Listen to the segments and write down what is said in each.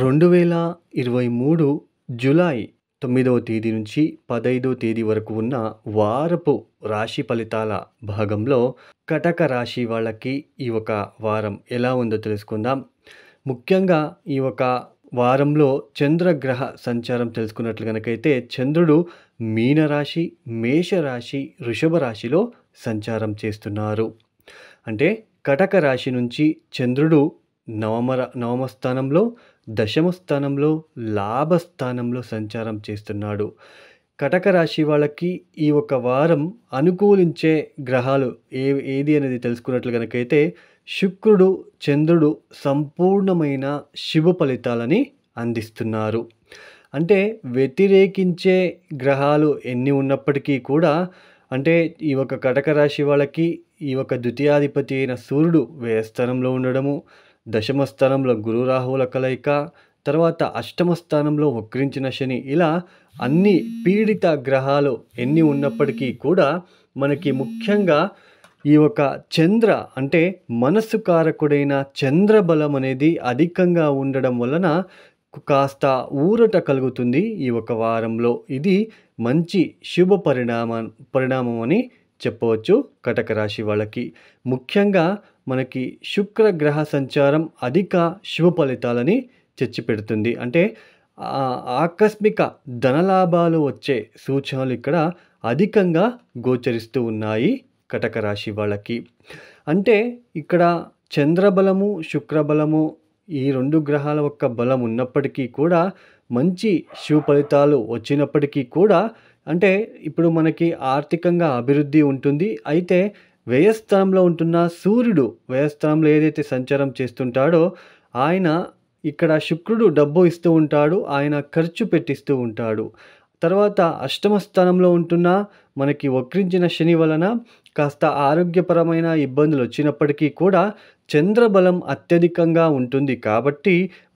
రెండు వేల ఇరవై మూడు జులై తొమ్మిదవ తేదీ నుంచి పదైదవ తేదీ వరకు ఉన్న వారపు రాశి ఫలితాల భాగంలో కటక రాశి వాళ్ళకి ఈ ఒక వారం ఎలా ఉందో తెలుసుకుందాం ముఖ్యంగా ఈ ఒక వారంలో చంద్రగ్రహ సంచారం తెలుసుకున్నట్లు కనుకైతే చంద్రుడు మీనరాశి మేషరాశి వృషభ రాశిలో సంచారం చేస్తున్నారు అంటే కటక రాశి నుంచి చంద్రుడు నవమర నవమ స్థానంలో దశమ స్థానంలో లాభస్థానంలో సంచారం చేస్తున్నాడు కటక రాశి వాళ్ళకి ఈ ఒక వారం అనుకూలించే గ్రహాలు ఏ ఏది అనేది తెలుసుకున్నట్లు కనుకైతే శుక్రుడు చంద్రుడు సంపూర్ణమైన శుభ ఫలితాలని అందిస్తున్నారు అంటే వ్యతిరేకించే గ్రహాలు ఎన్ని ఉన్నప్పటికీ కూడా అంటే ఈ ఒక కటక రాశి వాళ్ళకి ఈ ఒక ద్వితీయాధిపతి అయిన సూర్యుడు వ్యయస్థానంలో ఉండడము దశమ స్థానంలో గురు రాహువుల కలయిక తర్వాత అష్టమ స్థానంలో వక్రించిన శని ఇలా అన్ని పీడిత గ్రహాలు ఎన్ని ఉన్నప్పటికీ కూడా మనకి ముఖ్యంగా ఈ ఒక చంద్ర అంటే మనస్సు కారకుడైన చంద్రబలం అనేది అధికంగా ఉండడం వలన కాస్త ఊరట కలుగుతుంది ఈ ఒక వారంలో ఇది మంచి శుభ పరిణామ పరిణామం అని చెప్పవచ్చు కటక రాశి వాళ్ళకి ముఖ్యంగా మనకి శుక్ర గ్రహ సంచారం అధిక శుభ ఫలితాలని చర్చి పెడుతుంది అంటే ఆకస్మిక ధనలాభాలు వచ్చే సూచనలు ఇక్కడ అధికంగా గోచరిస్తూ ఉన్నాయి కటక రాశి వాళ్ళకి అంటే ఇక్కడ చంద్రబలము శుక్రబలము ఈ రెండు గ్రహాల యొక్క బలం ఉన్నప్పటికీ కూడా మంచి శుభ ఫలితాలు వచ్చినప్పటికీ కూడా అంటే ఇప్పుడు మనకి ఆర్థికంగా అభివృద్ధి ఉంటుంది అయితే వ్యయస్థలంలో ఉంటున్న సూర్యుడు వ్యయస్థలంలో ఏదైతే సంచారం చేస్తుంటాడో ఆయన ఇక్కడ శుక్రుడు డబ్బు ఇస్తూ ఉంటాడు ఆయన ఖర్చు పెట్టిస్తూ ఉంటాడు తర్వాత అష్టమ స్థానంలో ఉంటున్న మనకి వక్రించిన శని వలన కాస్త ఆరోగ్యపరమైన ఇబ్బందులు వచ్చినప్పటికీ కూడా చంద్రబలం అత్యధికంగా ఉంటుంది కాబట్టి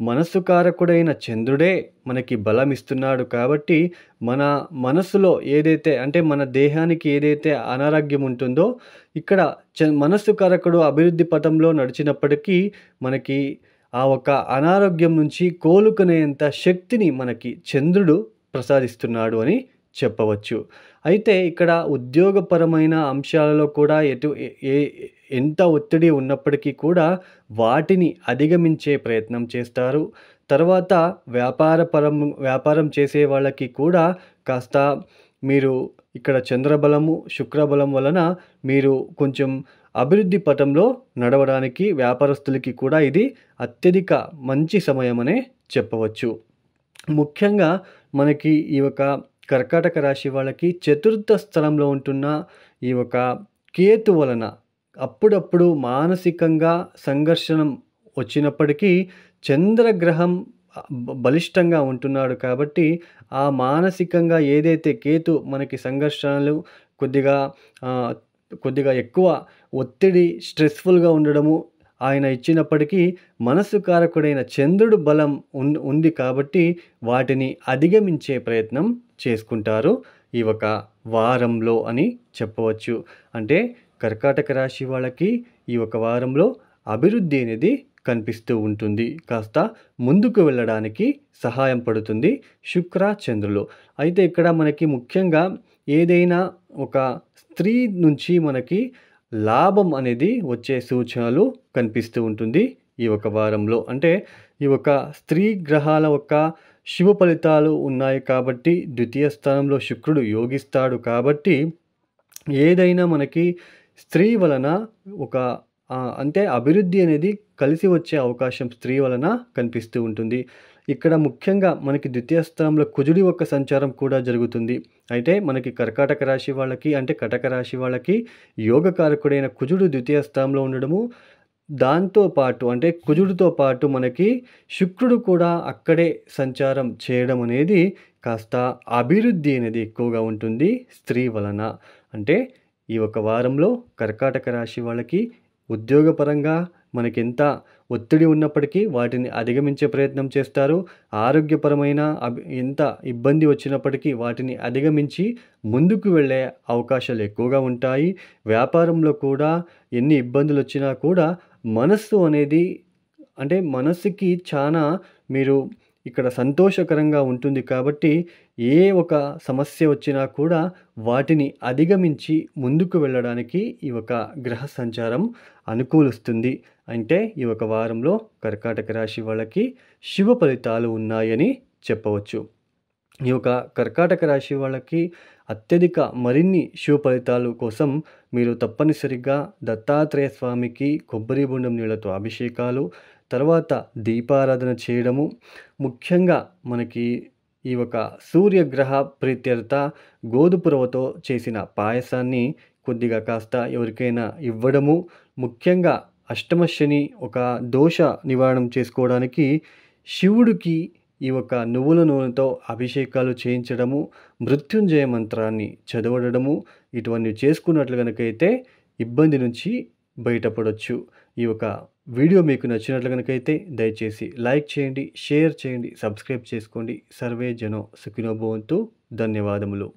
మనస్సు కారకుడైన చంద్రుడే మనకి బలం ఇస్తున్నాడు కాబట్టి మన మనసులో ఏదైతే అంటే మన దేహానికి ఏదైతే అనారోగ్యం ఉంటుందో ఇక్కడ చ మనస్సు కారకుడు అభివృద్ధి పథంలో నడిచినప్పటికీ మనకి ఆ ఒక అనారోగ్యం నుంచి కోలుకునేంత శక్తిని మనకి చంద్రుడు ప్రసాదిస్తున్నాడు అని చెప్పవచ్చు అయితే ఇక్కడ ఉద్యోగపరమైన అంశాలలో కూడా ఎటు ఏ ఎంత ఒత్తిడి ఉన్నప్పటికీ కూడా వాటిని అధిగమించే ప్రయత్నం చేస్తారు తర్వాత వ్యాపారపరం వ్యాపారం చేసే వాళ్ళకి కూడా కాస్త మీరు ఇక్కడ చంద్రబలము శుక్రబలం వలన మీరు కొంచెం అభివృద్ధి పటంలో నడవడానికి వ్యాపారస్తులకి కూడా ఇది అత్యధిక మంచి సమయమనే చెప్పవచ్చు ముఖ్యంగా మనకి ఈ యొక్క కర్కాటక రాశి వాళ్ళకి చతుర్థ స్థలంలో ఉంటున్న ఈ యొక్క కేతు వలన అప్పుడప్పుడు మానసికంగా సంఘర్షణం వచ్చినప్పటికీ చంద్రగ్రహం బలిష్టంగా ఉంటున్నాడు కాబట్టి ఆ మానసికంగా ఏదైతే కేతు మనకి సంఘర్షణలు కొద్దిగా కొద్దిగా ఎక్కువ ఒత్తిడి స్ట్రెస్ఫుల్గా ఉండడము ఆయన ఇచ్చినప్పటికీ మనస్సు కారకుడైన చంద్రుడు బలం ఉంది కాబట్టి వాటిని అధిగమించే ప్రయత్నం చేసుకుంటారు ఈ ఒక వారంలో అని చెప్పవచ్చు అంటే కర్కాటక రాశి వాళ్ళకి ఈ ఒక వారంలో అభివృద్ధి అనేది కనిపిస్తూ ఉంటుంది కాస్త ముందుకు వెళ్ళడానికి సహాయం పడుతుంది శుక్ర చంద్రులు అయితే ఇక్కడ మనకి ముఖ్యంగా ఏదైనా ఒక స్త్రీ నుంచి మనకి లాభం అనేది వచ్చే సూచనలు కనిపిస్తూ ఉంటుంది ఈ ఒక వారంలో అంటే ఈ ఒక స్త్రీ గ్రహాల యొక్క శుభ ఫలితాలు ఉన్నాయి కాబట్టి ద్వితీయ స్థానంలో శుక్రుడు యోగిస్తాడు కాబట్టి ఏదైనా మనకి స్త్రీ వలన ఒక అంటే అభివృద్ధి అనేది కలిసి వచ్చే అవకాశం స్త్రీ వలన కనిపిస్తూ ఉంటుంది ఇక్కడ ముఖ్యంగా మనకి ద్వితీయ స్థానంలో కుజుడి ఒక సంచారం కూడా జరుగుతుంది అయితే మనకి కర్కాటక రాశి వాళ్ళకి అంటే కటక రాశి వాళ్ళకి యోగకారకుడైన కుజుడు ద్వితీయ స్థానంలో ఉండడము దాంతో పాటు అంటే కుజుడితో పాటు మనకి శుక్రుడు కూడా అక్కడే సంచారం చేయడం అనేది కాస్త అభివృద్ధి అనేది ఎక్కువగా ఉంటుంది స్త్రీ వలన అంటే ఈ ఒక వారంలో కర్కాటక రాశి వాళ్ళకి ఉద్యోగపరంగా మనకెంత ఒత్తిడి ఉన్నప్పటికీ వాటిని అధిగమించే ప్రయత్నం చేస్తారు ఆరోగ్యపరమైన ఎంత ఇబ్బంది వచ్చినప్పటికీ వాటిని అధిగమించి ముందుకు వెళ్ళే అవకాశాలు ఎక్కువగా ఉంటాయి వ్యాపారంలో కూడా ఎన్ని ఇబ్బందులు వచ్చినా కూడా మనస్సు అనేది అంటే మనస్సుకి చాలా మీరు ఇక్కడ సంతోషకరంగా ఉంటుంది కాబట్టి ఏ ఒక సమస్య వచ్చినా కూడా వాటిని అధిగమించి ముందుకు వెళ్ళడానికి ఈ ఒక గ్రహ సంచారం అనుకూలిస్తుంది అంటే ఈ ఒక వారంలో కర్కాటక రాశి వాళ్ళకి శుభ ఫలితాలు ఉన్నాయని చెప్పవచ్చు ఈ యొక్క కర్కాటక రాశి వాళ్ళకి అత్యధిక మరిన్ని శుభ ఫలితాలు కోసం మీరు తప్పనిసరిగా దత్తాత్రేయ స్వామికి కొబ్బరి బొండం నీళ్లతో అభిషేకాలు తర్వాత దీపారాధన చేయడము ముఖ్యంగా మనకి ఈ ఒక సూర్యగ్రహ ప్రీత్యర్థ గోధుపురవతో చేసిన పాయసాన్ని కొద్దిగా కాస్త ఎవరికైనా ఇవ్వడము ముఖ్యంగా అష్టమ శని ఒక దోష నివారణం చేసుకోవడానికి శివుడికి ఈ ఒక నువ్వుల నూనెతో అభిషేకాలు చేయించడము మృత్యుంజయ మంత్రాన్ని చదవడము ఇటువంటివి చేసుకున్నట్లు కనుకైతే ఇబ్బంది నుంచి బయటపడవచ్చు ఈ యొక్క వీడియో మీకు నచ్చినట్లు కనుకైతే దయచేసి లైక్ చేయండి షేర్ చేయండి సబ్స్క్రైబ్ చేసుకోండి సర్వే జనో సుఖినోభవంతో ధన్యవాదములు